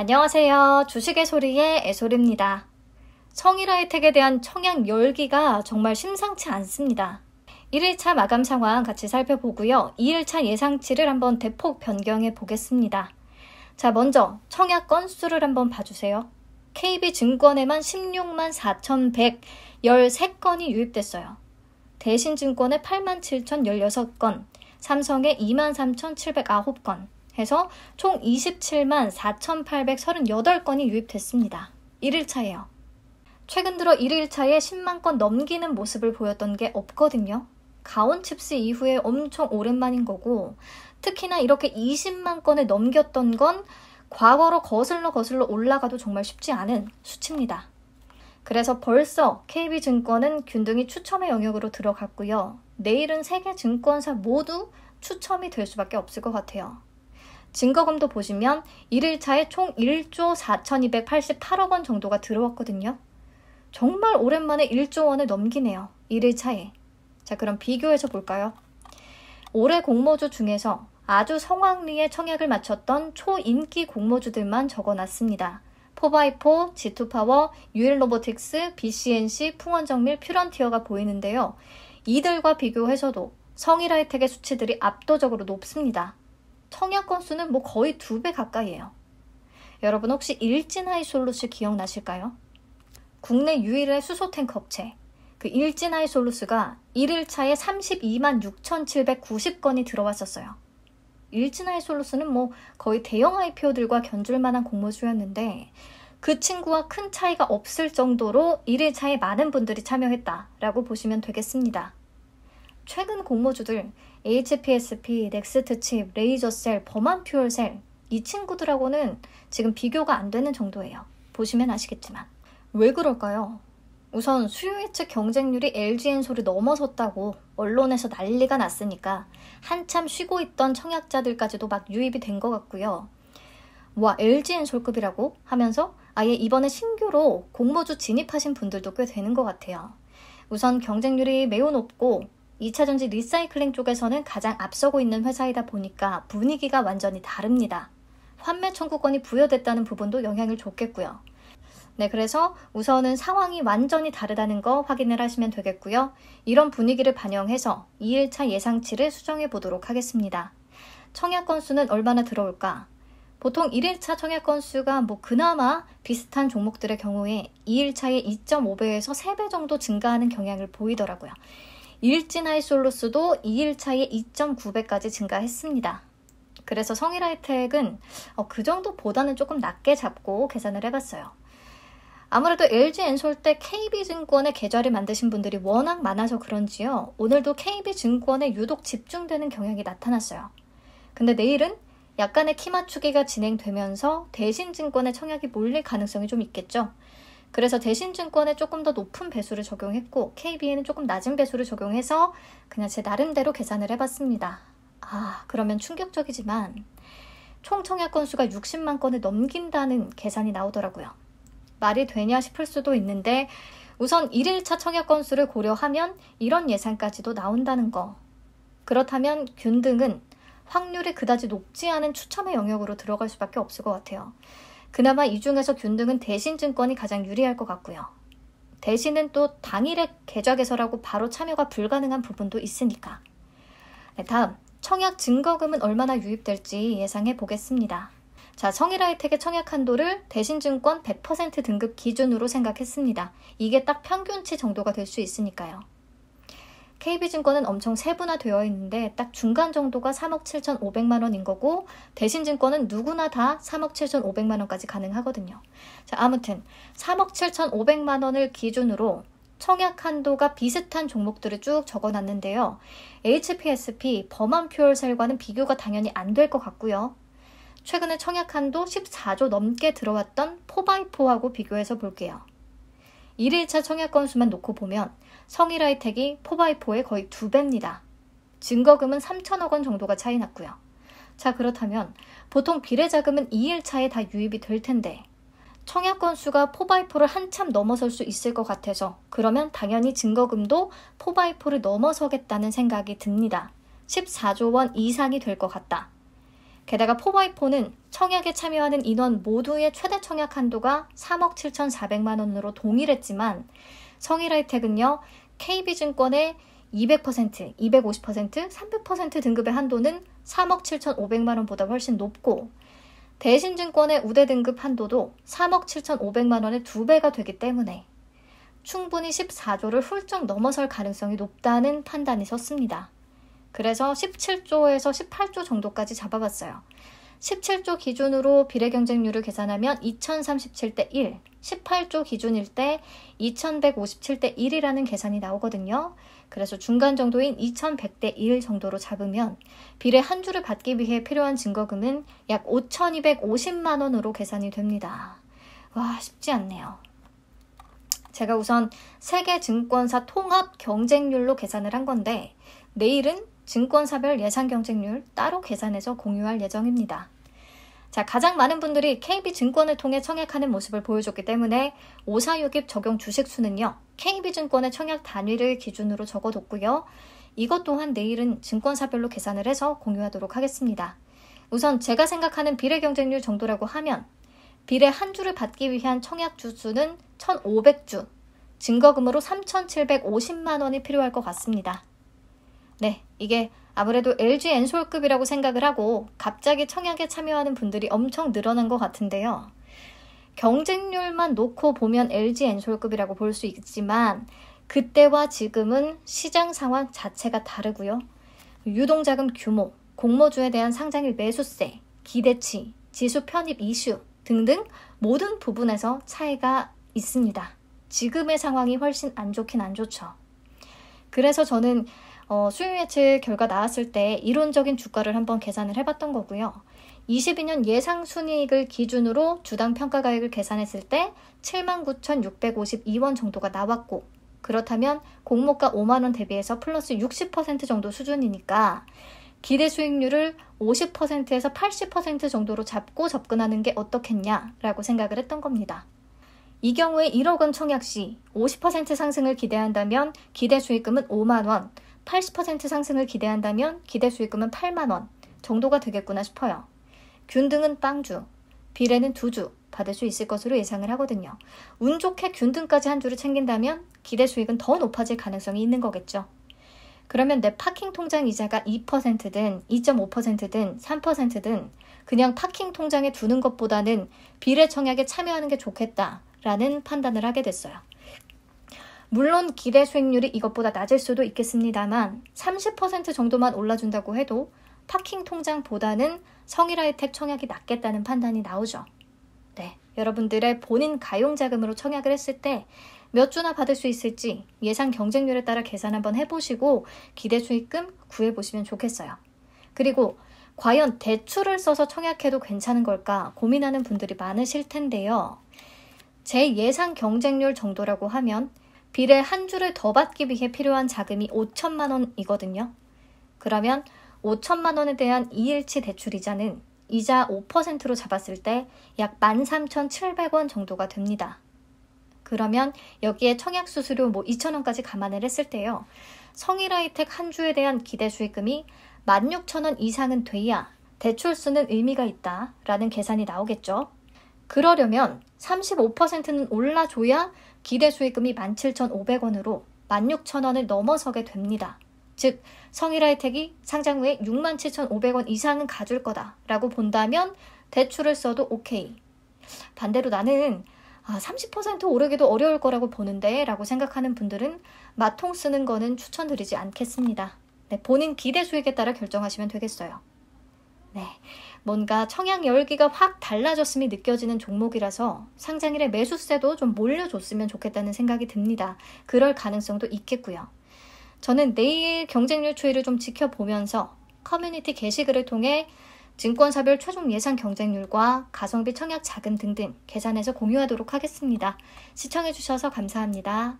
안녕하세요. 주식의 소리의 애소리입니다. 성일아이텍에 대한 청약 열기가 정말 심상치 않습니다. 1일차 마감 상황 같이 살펴보고요. 2일차 예상치를 한번 대폭 변경해 보겠습니다. 자, 먼저 청약 건수를 한번 봐주세요. KB증권에만 16만 4,113건이 유입됐어요. 대신증권에 8만 7,016건, 삼성에 2만 3,709건, 해서 총 27만 4,838건이 유입됐습니다. 1일차예요. 최근 들어 1일차에 10만 건 넘기는 모습을 보였던 게 없거든요. 가온칩스 이후에 엄청 오랜만인 거고 특히나 이렇게 20만 건을 넘겼던 건 과거로 거슬러 거슬러 올라가도 정말 쉽지 않은 수치입니다. 그래서 벌써 KB증권은 균등이 추첨의 영역으로 들어갔고요. 내일은 세계 증권사 모두 추첨이 될 수밖에 없을 것 같아요. 증거금도 보시면 1일차에 총 1조 4,288억 원 정도가 들어왔거든요. 정말 오랜만에 1조 원을 넘기네요. 1일차에. 자, 그럼 비교해서 볼까요? 올해 공모주 중에서 아주 성황리에 청약을 마쳤던 초인기 공모주들만 적어놨습니다. 포바이포, 지투파워 유일로보틱스, BCNC, 풍원정밀, 퓨런티어가 보이는데요. 이들과 비교해서도 성일하이텍의 수치들이 압도적으로 높습니다. 청약 건수는 뭐 거의 두 배 가까이에요. 여러분 혹시 일진하이 솔루스 기억나실까요? 국내 유일의 수소 탱크 업체 그 일진하이 솔루스가 1일차에 32만 6,790건이 들어왔었어요. 일진하이 솔루스는 뭐 거의 대형 IPO들과 견줄만한 공모주였는데 그 친구와 큰 차이가 없을 정도로 1일차에 많은 분들이 참여했다라고 보시면 되겠습니다. 최근 공모주들 HPSP, 넥스트칩, 레이저셀, 범한퓨얼셀 이 친구들하고는 지금 비교가 안 되는 정도예요. 보시면 아시겠지만 왜 그럴까요? 우선 수요 예측 경쟁률이 LG엔솔이 넘어섰다고 언론에서 난리가 났으니까 한참 쉬고 있던 청약자들까지도 막 유입이 된 것 같고요. 와 LG엔솔급이라고 하면서 아예 이번에 신규로 공모주 진입하신 분들도 꽤 되는 것 같아요. 우선 경쟁률이 매우 높고 2차 전지 리사이클링 쪽에서는 가장 앞서고 있는 회사이다 보니까 분위기가 완전히 다릅니다. 환매 청구권이 부여됐다는 부분도 영향을 줬겠고요. 네, 그래서 우선은 상황이 완전히 다르다는 거 확인을 하시면 되겠고요. 이런 분위기를 반영해서 2일차 예상치를 수정해 보도록 하겠습니다. 청약 건수는 얼마나 들어올까? 보통 1일차 청약 건수가 뭐 그나마 비슷한 종목들의 경우에 2일차에 2.5배에서 3배 정도 증가하는 경향을 보이더라고요. 일진하이솔루스도 2일 차에 2.9배까지 증가했습니다. 그래서 성일 하이텍은 어, 그 정도보다는 조금 낮게 잡고 계산을 해봤어요. 아무래도 LG 엔솔 때 KB증권의 계좌를 만드신 분들이 워낙 많아서 그런지요. 오늘도 KB증권에 유독 집중되는 경향이 나타났어요. 근데 내일은 약간의 키 맞추기가 진행되면서 대신증권의 청약이 몰릴 가능성이 좀 있겠죠. 그래서 대신증권에 조금 더 높은 배수를 적용했고 KB에는 조금 낮은 배수를 적용해서 그냥 제 나름대로 계산을 해봤습니다. 아 그러면 충격적이지만 총 청약 건수가 60만 건을 넘긴다는 계산이 나오더라고요. 말이 되냐 싶을 수도 있는데 우선 1일차 청약 건수를 고려하면 이런 예산까지도 나온다는 거. 그렇다면 균등은 확률이 그다지 높지 않은 추첨의 영역으로 들어갈 수밖에 없을 것 같아요. 그나마 이 중에서 균등은 대신증권이 가장 유리할 것 같고요. 대신은 또 당일에 계좌 개설하고 바로 참여가 불가능한 부분도 있으니까. 네, 다음 청약 증거금은 얼마나 유입될지 예상해 보겠습니다. 자, 성일아이텍의 청약 한도를 대신증권 100% 등급 기준으로 생각했습니다. 이게 딱 평균치 정도가 될 수 있으니까요. KB증권은 엄청 세분화되어 있는데 딱 중간 정도가 3억 7천5백만 원인 거고 대신증권은 누구나 다 3억 7천5백만 원까지 가능하거든요. 자, 아무튼 3억 7천5백만 원을 기준으로 청약 한도가 비슷한 종목들을 쭉 적어놨는데요. HPSP 범한표율셀과는 비교가 당연히 안 될 것 같고요. 최근에 청약 한도 14조 넘게 들어왔던 4x4하고 비교해서 볼게요. 1일차 청약 건수만 놓고 보면 성일 하이텍이 4x4의 거의 두 배입니다. 증거금은 3천억 원 정도가 차이 났고요. 자 그렇다면 보통 비례 자금은 2일차에 다 유입이 될 텐데 청약 건수가 4x4를 한참 넘어설 수 있을 것 같아서 그러면 당연히 증거금도 4x4를 넘어서겠다는 생각이 듭니다. 14조 원 이상이 될 것 같다. 게다가 4x4는 청약에 참여하는 인원 모두의 최대 청약 한도가 3억 7,400만 원으로 동일했지만 성일 하이텍은요 KB증권의 200%, 250%, 300% 등급의 한도는 3억 7,500만 원보다 훨씬 높고 대신증권의 우대 등급 한도도 3억 7,500만 원의 두배가 되기 때문에 충분히 14조를 훌쩍 넘어설 가능성이 높다는 판단이 섰습니다. 그래서 17조에서 18조 정도까지 잡아봤어요. 17조 기준으로 비례 경쟁률을 계산하면 2037대 1, 18조 기준일 때 2157대 1이라는 계산이 나오거든요. 그래서 중간 정도인 2100대 1 정도로 잡으면 비례 한 주를 받기 위해 필요한 증거금은 약 5250만 원으로 계산이 됩니다. 와, 쉽지 않네요. 제가 우선 세계 증권사 통합 경쟁률로 계산을 한 건데 내일은 증권사별 예상 경쟁률 따로 계산해서 공유할 예정입니다. 자, 가장 많은 분들이 KB 증권을 통해 청약하는 모습을 보여줬기 때문에 5 4 6입 적용 주식 수는요, KB 증권의 청약 단위를 기준으로 적어뒀고요. 이것 또한 내일은 증권사별로 계산을 해서 공유하도록 하겠습니다. 우선 제가 생각하는 비례 경쟁률 정도라고 하면 비례 한 주를 받기 위한 청약 주수는 1,500주, 증거금으로 3,750만 원이 필요할 것 같습니다. 네, 이게 아무래도 LG 엔솔급이라고 생각을 하고 갑자기 청약에 참여하는 분들이 엄청 늘어난 것 같은데요. 경쟁률만 놓고 보면 LG 엔솔급이라고 볼 수 있지만 그때와 지금은 시장 상황 자체가 다르고요. 유동자금 규모, 공모주에 대한 상장일 매수세, 기대치, 지수 편입 이슈 등등 모든 부분에서 차이가 있습니다. 지금의 상황이 훨씬 안 좋긴 안 좋죠. 그래서 저는 어, 수익 예측 결과 나왔을 때 이론적인 주가를 한번 계산을 해봤던 거고요. 22년 예상 순이익을 기준으로 주당 평가가액을 계산했을 때 79,652원 정도가 나왔고 그렇다면 공모가 5만 원 대비해서 플러스 60% 정도 수준이니까 기대 수익률을 50%에서 80% 정도로 잡고 접근하는 게 어떻겠냐라고 생각을 했던 겁니다. 이 경우에 1억 원 청약 시 50% 상승을 기대한다면 기대 수익금은 5만 원, 80% 상승을 기대한다면 기대 수익금은 8만원 정도가 되겠구나 싶어요. 균등은 빵주, 비례는 두 주 받을 수 있을 것으로 예상을 하거든요. 운 좋게 균등까지 한 주를 챙긴다면 기대 수익은 더 높아질 가능성이 있는 거겠죠. 그러면 내 파킹 통장 이자가 2%든 2.5%든 3%든 그냥 파킹 통장에 두는 것보다는 비례 청약에 참여하는 게 좋겠다라는 판단을 하게 됐어요. 물론 기대 수익률이 이것보다 낮을 수도 있겠습니다만 30% 정도만 올라준다고 해도 파킹 통장보다는 성일화 혜택 청약이 낫겠다는 판단이 나오죠. 네, 여러분들의 본인 가용 자금으로 청약을 했을 때 몇 주나 받을 수 있을지 예상 경쟁률에 따라 계산 한번 해보시고 기대 수익금 구해보시면 좋겠어요. 그리고 과연 대출을 써서 청약해도 괜찮은 걸까 고민하는 분들이 많으실 텐데요. 제 예상 경쟁률 정도라고 하면 빌의 한 주를 더 받기 위해 필요한 자금이 5천만 원이거든요. 그러면 5천만 원에 대한 이일치 대출 이자는 이자 5%로 잡았을 때 약 13,700원 정도가 됩니다. 그러면 여기에 청약 수수료 뭐2천원까지 감안을 했을 때요. 성일아이텍 한 주에 대한 기대 수익금이 16,000원 이상은 돼야 대출 수는 의미가 있다라는 계산이 나오겠죠. 그러려면 35%는 올라줘야 기대 수익금이 17,500원으로 16,000원을 넘어서게 됩니다. 즉, 성일화 혜택이 상장 후에 67,500원 이상은 가줄 거다라고 본다면 대출을 써도 오케이. 반대로 나는 아, 30% 오르기도 어려울 거라고 보는데 라고 생각하는 분들은 마통 쓰는 거는 추천드리지 않겠습니다. 네, 본인 기대 수익에 따라 결정하시면 되겠어요. 네. 뭔가 청약 열기가 확 달라졌음이 느껴지는 종목이라서 상장일에 매수세도 좀 몰려줬으면 좋겠다는 생각이 듭니다. 그럴 가능성도 있겠고요. 저는 내일 경쟁률 추이를 좀 지켜보면서 커뮤니티 게시글을 통해 증권사별 최종 예상 경쟁률과 가성비 청약 자금 등등 계산해서 공유하도록 하겠습니다. 시청해주셔서 감사합니다.